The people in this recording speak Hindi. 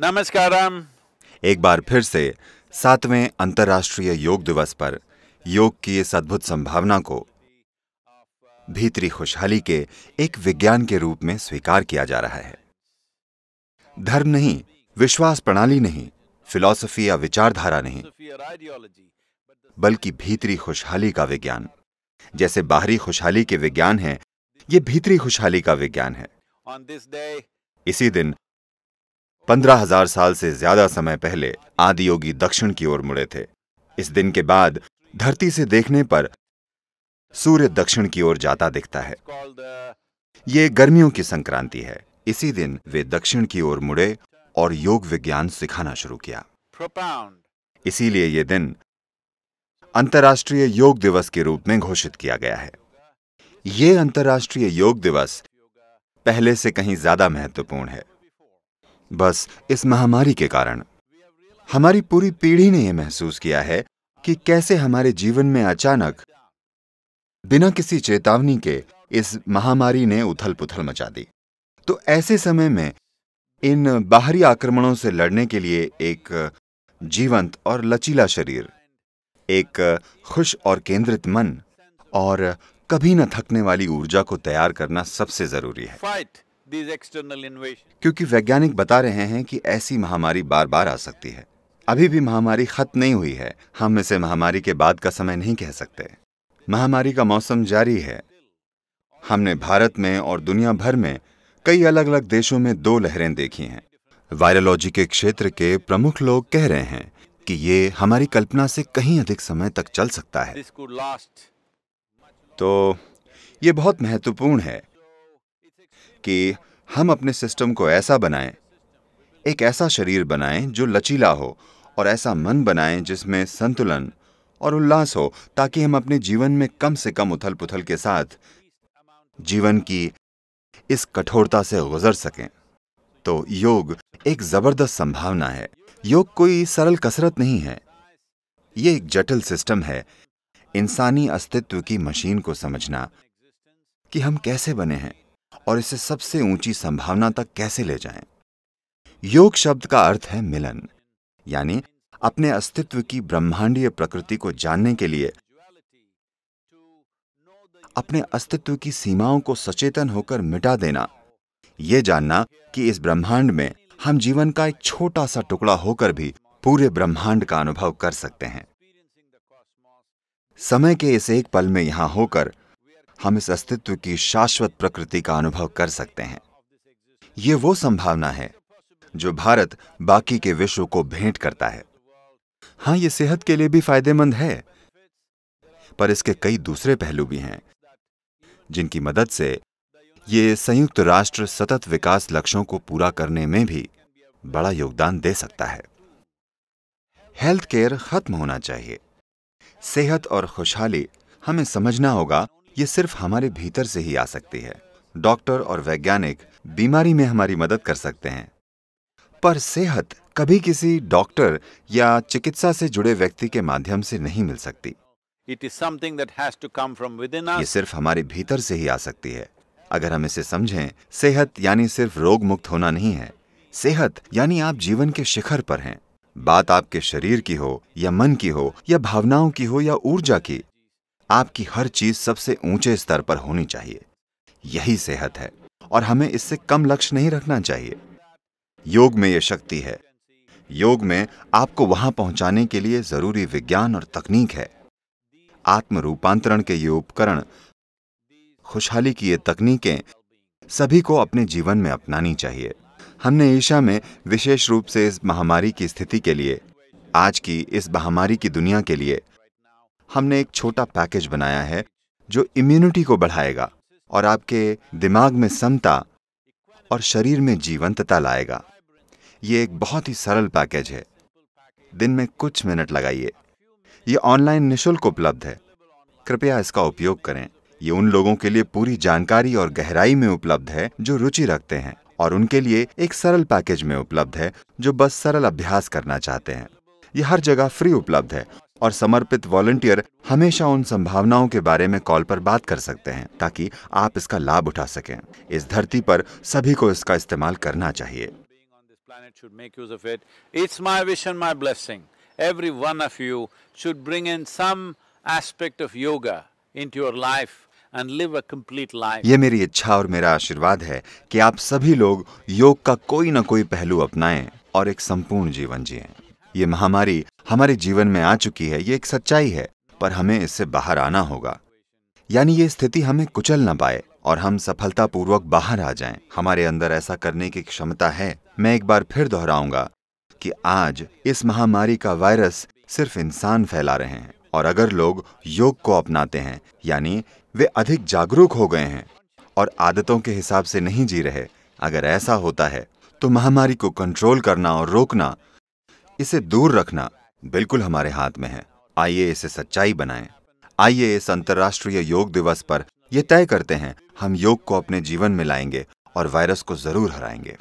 नमस्कार एक बार फिर से सातवें अंतर्राष्ट्रीय योग दिवस पर योग की इस अद्भुत संभावना को भीतरी खुशहाली के एक विज्ञान के रूप में स्वीकार किया जा रहा है धर्म नहीं विश्वास प्रणाली नहीं फिलॉसफी या विचारधारा नहीं बल्कि भीतरी खुशहाली का विज्ञान जैसे बाहरी खुशहाली के विज्ञान है ये भीतरी खुशहाली का विज्ञान है इसी दिन पंद्रह हजार साल से ज्यादा समय पहले आदियोगी दक्षिण की ओर मुड़े थे इस दिन के बाद धरती से देखने पर सूर्य दक्षिण की ओर जाता दिखता है ये गर्मियों की संक्रांति है इसी दिन वे दक्षिण की ओर मुड़े और योग विज्ञान सिखाना शुरू किया इसीलिए यह दिन अंतर्राष्ट्रीय योग दिवस के रूप में घोषित किया गया है ये अंतर्राष्ट्रीय योग दिवस पहले से कहीं ज्यादा महत्वपूर्ण है बस इस महामारी के कारण हमारी पूरी पीढ़ी ने यह महसूस किया है कि कैसे हमारे जीवन में अचानक बिना किसी चेतावनी के इस महामारी ने उथल पुथल मचा दी तो ऐसे समय में इन बाहरी आक्रमणों से लड़ने के लिए एक जीवंत और लचीला शरीर एक खुश और केंद्रित मन और कभी न थकने वाली ऊर्जा को तैयार करना सबसे जरूरी है क्योंकि वैज्ञानिक बता रहे हैं कि ऐसी महामारी बार बार आ सकती है अभी भी महामारी खत्म नहीं हुई है हम इसे महामारी के बाद का समय नहीं कह सकते महामारी का मौसम जारी है हमने भारत में और दुनिया भर में कई अलग अलग देशों में दो लहरें देखी हैं वायरोलॉजी के क्षेत्र के प्रमुख लोग कह रहे हैं कि ये हमारी कल्पना से कहीं अधिक समय तक चल सकता है तो ये बहुत महत्वपूर्ण है कि हम अपने सिस्टम को ऐसा बनाएं एक ऐसा शरीर बनाएं जो लचीला हो और ऐसा मन बनाएं जिसमें संतुलन और उल्लास हो ताकि हम अपने जीवन में कम से कम उथल पुथल के साथ जीवन की इस कठोरता से गुजर सकें तो योग एक जबरदस्त संभावना है योग कोई सरल कसरत नहीं है ये एक जटिल सिस्टम है इंसानी अस्तित्व की मशीन को समझना कि हम कैसे बने हैं और इसे सबसे ऊंची संभावना तक कैसे ले जाएं? योग शब्द का अर्थ है मिलन यानी अपने अस्तित्व की ब्रह्मांडीय प्रकृति को जानने के लिए अपने अस्तित्व की सीमाओं को सचेतन होकर मिटा देना यह जानना कि इस ब्रह्मांड में हम जीवन का एक छोटा सा टुकड़ा होकर भी पूरे ब्रह्मांड का अनुभव कर सकते हैं समय के इस एक पल में यहां होकर हम इस अस्तित्व की शाश्वत प्रकृति का अनुभव कर सकते हैं ये वो संभावना है जो भारत बाकी के विश्व को भेंट करता है हाँ ये सेहत के लिए भी फायदेमंद है पर इसके कई दूसरे पहलू भी हैं जिनकी मदद से ये संयुक्त राष्ट्र सतत विकास लक्ष्यों को पूरा करने में भी बड़ा योगदान दे सकता है हेल्थ केयर खत्म होना चाहिए सेहत और खुशहाली हमें समझना होगा ये सिर्फ हमारे भीतर से ही आ सकती है डॉक्टर और वैज्ञानिक बीमारी में हमारी मदद कर सकते हैं पर सेहत कभी किसी डॉक्टर या चिकित्सा से जुड़े व्यक्ति के माध्यम से नहीं मिल सकती it is something that has to come from within us. ये सिर्फ हमारे भीतर से ही आ सकती है अगर हम इसे समझें सेहत यानी सिर्फ रोग मुक्त होना नहीं है सेहत यानी आप जीवन के शिखर पर हैं बात आपके शरीर की हो या मन की हो या भावनाओं की हो या ऊर्जा की आपकी हर चीज सबसे ऊंचे स्तर पर होनी चाहिए यही सेहत है और हमें इससे कम लक्ष्य नहीं रखना चाहिए योग में यह शक्ति है योग में आपको वहां पहुंचाने के लिए जरूरी विज्ञान और तकनीक है आत्म रूपांतरण के ये उपकरण खुशहाली की ये तकनीकें सभी को अपने जीवन में अपनानी चाहिए हमने ईशा में विशेष रूप से इस महामारी की स्थिति के लिए आज की इस महामारी की दुनिया के लिए हमने एक छोटा पैकेज बनाया है जो इम्यूनिटी को बढ़ाएगा और आपके दिमाग में समता और शरीर में जीवंतता लाएगा ये एक बहुत ही सरल पैकेज है दिन में कुछ मिनट लगाइए ये ऑनलाइन निशुल्क उपलब्ध है कृपया इसका उपयोग करें ये उन लोगों के लिए पूरी जानकारी और गहराई में उपलब्ध है जो रुचि रखते हैं और उनके लिए एक सरल पैकेज में उपलब्ध है जो बस सरल अभ्यास करना चाहते हैं ये हर जगह फ्री उपलब्ध है और समर्पित वॉलंटियर हमेशा उन संभावनाओं के बारे में कॉल पर बात कर सकते हैं ताकि आप इसका लाभ उठा सकें इस धरती पर सभी को इसका इस्तेमाल करना चाहिए Every one of you should bring in some aspect of yoga into your life and live a complete life. ये मेरी इच्छा और मेरा आशीर्वाद है कि आप सभी लोग योग का कोई ना कोई पहलू अपनाएं और एक संपूर्ण जीवन जिएं। ये महामारी हमारे जीवन में आ चुकी है ये एक सच्चाई है पर हमें इससे बाहर आना होगा यानी ये स्थिति हमें कुचल ना पाए और हम सफलतापूर्वक बाहर आ जाएं। हमारे अंदर ऐसा करने की क्षमता है मैं एक बार फिर दोहराऊंगा कि आज इस महामारी का वायरस सिर्फ इंसान फैला रहे हैं और अगर लोग योग को अपनाते हैं यानी वे अधिक जागरूक हो गए हैं और आदतों के हिसाब से नहीं जी रहे अगर ऐसा होता है तो महामारी को कंट्रोल करना और रोकना इसे दूर रखना बिल्कुल हमारे हाथ में है आइए इसे सच्चाई बनाएं। आइए इस अंतर्राष्ट्रीय योग दिवस पर यह तय करते हैं हम योग को अपने जीवन में लाएंगे और वायरस को जरूर हराएंगे